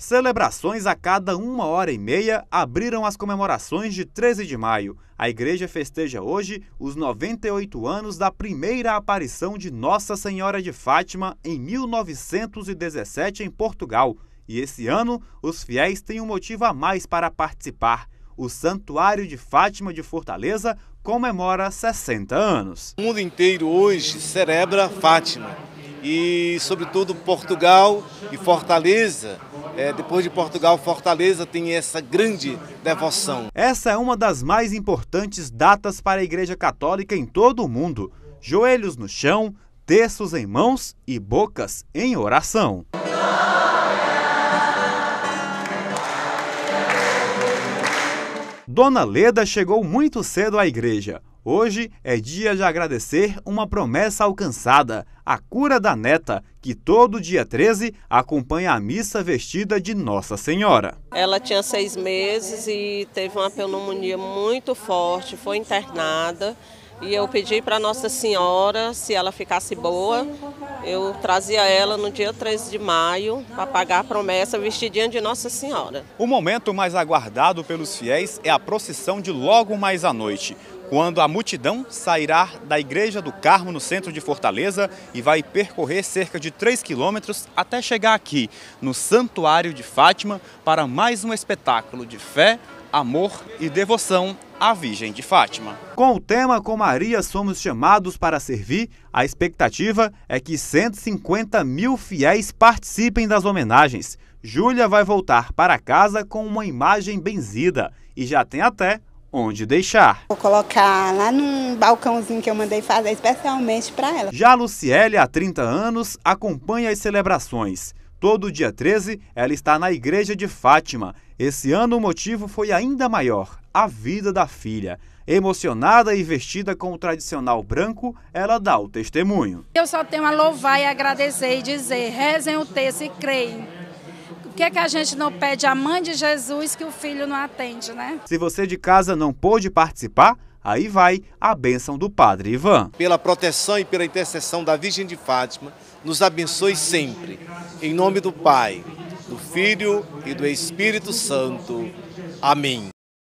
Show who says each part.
Speaker 1: Celebrações a cada uma hora e meia abriram as comemorações de 13 de maio. A igreja festeja hoje os 98 anos da primeira aparição de Nossa Senhora de Fátima em 1917 em Portugal. E esse ano, os fiéis têm um motivo a mais para participar. O Santuário de Fátima
Speaker 2: de Fortaleza comemora
Speaker 1: 60 anos.
Speaker 2: O mundo inteiro hoje celebra Fátima e, sobretudo, Portugal e Fortaleza. É, depois de Portugal, Fortaleza tem essa grande devoção.
Speaker 1: Essa é uma das mais importantes datas para a Igreja Católica em todo o mundo. Joelhos no chão, terços em mãos e bocas em oração. Dona Leda chegou muito cedo à igreja. Hoje é dia de agradecer uma promessa alcançada, a cura da neta, que todo dia 13 acompanha a missa vestida de Nossa Senhora.
Speaker 3: Ela tinha seis meses e teve uma pneumonia muito forte, foi internada. E eu pedi para Nossa Senhora, se ela ficasse boa, eu trazia ela no dia 13 de maio para pagar a promessa vestidinha de Nossa Senhora.
Speaker 1: O momento mais aguardado pelos fiéis é a procissão de logo mais à noite quando a multidão sairá da Igreja do Carmo, no centro de Fortaleza, e vai percorrer cerca de 3 quilômetros até chegar aqui, no Santuário de Fátima, para mais um espetáculo de fé, amor e devoção à Virgem de Fátima. Com o tema Com Maria Somos Chamados para Servir, a expectativa é que 150 mil fiéis participem das homenagens. Júlia vai voltar para casa com uma imagem benzida e já tem até onde deixar.
Speaker 3: Vou colocar lá num balcãozinho que eu mandei fazer especialmente para ela. Já a
Speaker 1: Luciele, há 30 anos, acompanha as celebrações. Todo dia 13, ela está na igreja de Fátima. Esse ano o motivo foi ainda maior, a vida da filha. Emocionada e vestida com o tradicional branco, ela dá o testemunho. Eu só tenho a louvar e agradecer e dizer, rezem o texto e creem por que, é que a gente não pede a mãe de Jesus que o filho não atende, né? Se você de casa não pôde
Speaker 2: participar, aí vai a bênção do Padre Ivan. Pela proteção e pela intercessão da Virgem de Fátima, nos abençoe sempre. Em nome do Pai, do Filho e do Espírito Santo. Amém.